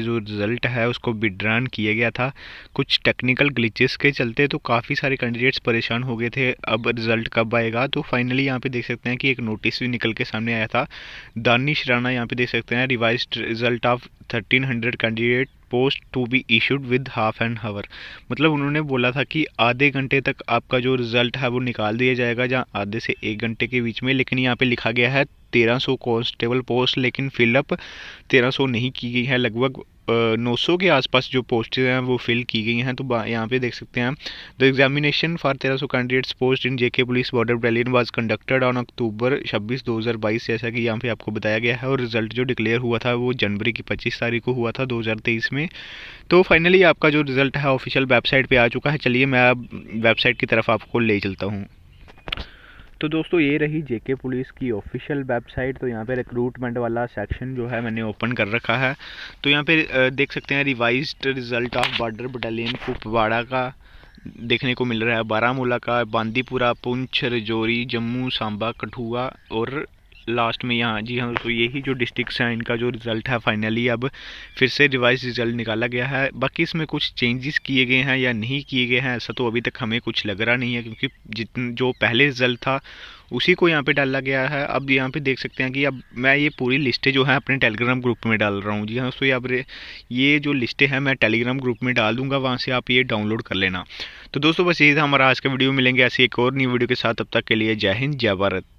जो रिजल्ट है उसको विड्रॉन किया गया था कुछ टेक्निकल ग्लिचेस के चलते तो काफ़ी सारे कैंडिडेट्स परेशान हो गए थे अब रिजल्ट कब आएगा तो फाइनली यहाँ पे देख सकते हैं कि एक नोटिस भी निकल के सामने आया था दानिश राणा यहाँ पे देख सकते हैं revise result of thirteen hundred candidate post to be issued with half an hour मतलब उन्होंने बोला था कि आधे घंटे तक आपका जो रिज़ल्ट है वो निकाल दिया जाएगा जहाँ आधे से एक घंटे के बीच में लेकिन यहाँ पे लिखा गया है तेरह सौ कॉन्स्टेबल पोस्ट लेकिन फिलअप तेरह सौ नहीं की गई है लगभग नौ सौ के आसपास जो पोस्ट हैं वो फिल की गई हैं तो यहाँ पे देख सकते हैं द एग्जामिनेशन फॉर तेरह सौ candidates post in JK police border battalion was conducted on October छब्बीस दो हज़ार बाईस जैसा कि यहाँ पे आपको बताया गया है और रिजल्ट जो डिक्लेयर हुआ था वो जनवरी की पच्चीस तारीख को हुआ था दो में तो फाइनली आपका जो रिजल्ट है ऑफिशियल वेबसाइट पर आ चुका है चलिए मैं अब वेबसाइट की तरफ आपको ले चलता हूँ तो दोस्तों ये रही जेके पुलिस की ऑफिशियल वेबसाइट तो यहाँ पे रिक्रूटमेंट वाला सेक्शन जो है मैंने ओपन कर रखा है तो यहाँ पे देख सकते हैं revise result of border battalion Kupwara का देखने को मिल रहा है बारामूला का बांदीपुरा पुंछ रजौरी जम्मू सांबा कठुआ और लास्ट में यहाँ जी हाँ तो यही जो डिस्ट्रिक्ट हैं इनका जो रिज़ल्ट है फाइनली अब फिर से रिवाइज रिज़ल्ट निकाला गया है बाकी इसमें कुछ चेंजेस किए गए हैं या नहीं किए गए हैं ऐसा तो अभी तक हमें कुछ लग रहा नहीं है क्योंकि जितन जो पहले रिज़ल्ट था उसी को यहाँ पे डाला गया है अब यहाँ पे देख सकते हैं कि अब मैं ये पूरी लिस्टें जो है अपने टेलीग्राम ग्रुप में डाल रहा हूँ जी हाँ दोस्तों पर ये जो लिस्टें हैं मैं टेलीग्राम ग्रुप में डाल दूँगा वहाँ से आप ये डाउनलोड कर लेना तो दोस्तों बस यही था हमारा आज का वीडियो मिलेंगे ऐसी एक और न्यू वीडियो के साथ अब तक के लिए जय हिंद जय भारत